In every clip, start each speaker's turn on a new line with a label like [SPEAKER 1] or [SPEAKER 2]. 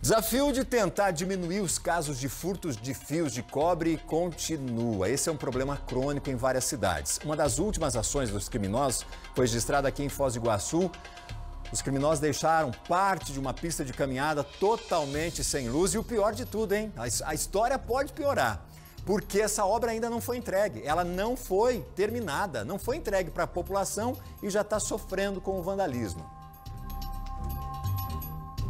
[SPEAKER 1] Desafio de tentar diminuir os casos de furtos de fios de cobre continua. Esse é um problema crônico em várias cidades. Uma das últimas ações dos criminosos foi registrada aqui em Foz do Iguaçu. Os criminosos deixaram parte de uma pista de caminhada totalmente sem luz e o pior de tudo, hein? A história pode piorar, porque essa obra ainda não foi entregue. Ela não foi terminada, não foi entregue para a
[SPEAKER 2] população e já está sofrendo com o vandalismo.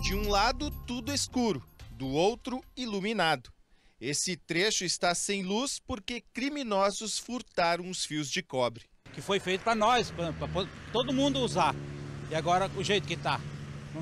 [SPEAKER 2] De um lado, tudo escuro, do outro, iluminado. Esse trecho está sem luz porque criminosos furtaram os fios de cobre. Que foi feito para nós, para todo mundo usar. E agora o jeito que está.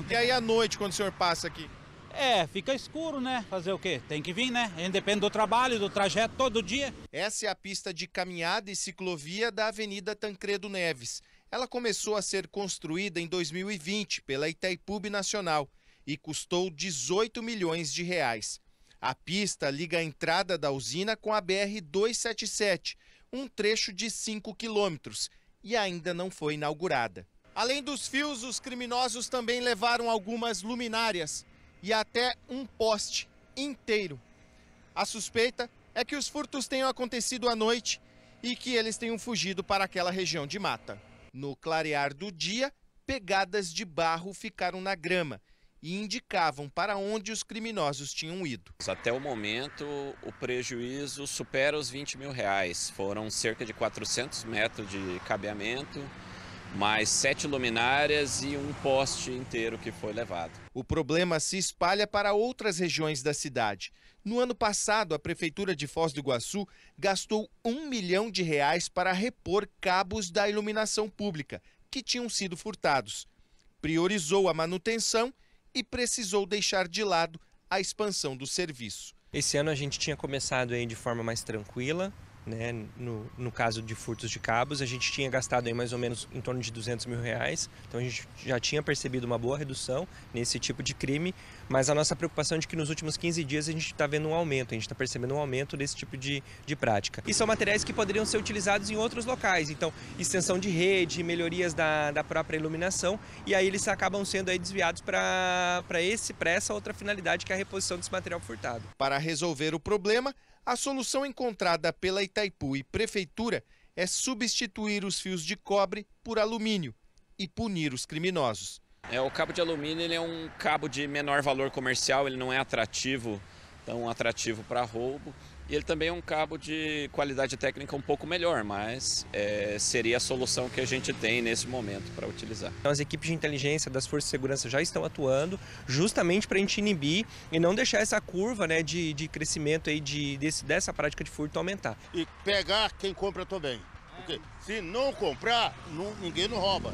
[SPEAKER 2] Tem... E aí à noite, quando o senhor passa aqui? É, fica escuro, né? Fazer o quê? Tem que vir, né? Depende do trabalho, do trajeto, todo dia. Essa é a pista de caminhada e ciclovia da Avenida Tancredo Neves. Ela começou a ser construída em 2020 pela Itaipu Nacional e custou 18 milhões de reais. A pista liga a entrada da usina com a BR-277, um trecho de 5 quilômetros, e ainda não foi inaugurada. Além dos fios, os criminosos também levaram algumas luminárias e até um poste inteiro. A suspeita é que os furtos tenham acontecido à noite e que eles tenham fugido para aquela região de mata. No clarear do dia, pegadas de barro ficaram na grama e
[SPEAKER 3] indicavam para onde os criminosos tinham ido. Até o momento, o prejuízo supera os 20 mil reais. Foram cerca de 400 metros de cabeamento, mais sete luminárias e um poste inteiro que foi levado. O
[SPEAKER 2] problema se espalha para outras regiões da cidade. No ano passado, a Prefeitura de Foz do Iguaçu gastou um milhão de reais para repor cabos da iluminação pública, que tinham sido furtados. Priorizou a manutenção e
[SPEAKER 4] precisou deixar de lado a expansão do serviço. Esse ano a gente tinha começado aí de forma mais tranquila, né? No, no caso de furtos de cabos, a gente tinha gastado aí mais ou menos em torno de 200 mil reais, então a gente já tinha percebido uma boa redução nesse tipo de crime, mas a nossa preocupação é de que nos últimos 15 dias a gente está vendo um aumento, a gente está percebendo um aumento desse tipo de, de prática. E são materiais que poderiam ser utilizados em outros locais, então extensão de rede, melhorias da, da própria iluminação, e aí eles acabam sendo aí desviados para esse para essa outra finalidade que é a reposição desse material furtado. Para resolver o problema, a solução
[SPEAKER 2] encontrada pela Itaipu e Prefeitura é substituir os fios de cobre por alumínio e punir os criminosos.
[SPEAKER 3] É, o cabo de alumínio ele é um cabo de menor valor comercial, ele não é atrativo então um atrativo para roubo. E ele também é um cabo de qualidade técnica um pouco melhor, mas é, seria a solução que a gente
[SPEAKER 4] tem nesse momento para utilizar. Então, as equipes de inteligência das forças de segurança já estão atuando justamente para a gente inibir e não deixar essa curva né, de, de crescimento aí de, desse, dessa prática de furto aumentar. E
[SPEAKER 2] pegar quem compra também. Porque se não comprar, não, ninguém não rouba.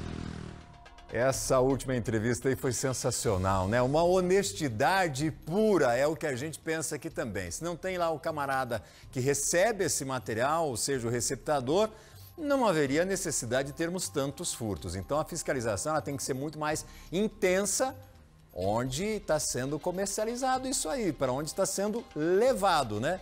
[SPEAKER 1] Essa última entrevista aí foi sensacional, né? Uma honestidade pura é o que a gente pensa aqui também. Se não tem lá o camarada que recebe esse material, ou seja, o receptador, não haveria necessidade de termos tantos furtos. Então a fiscalização tem que ser muito mais intensa onde está sendo comercializado isso aí, para onde está sendo levado, né?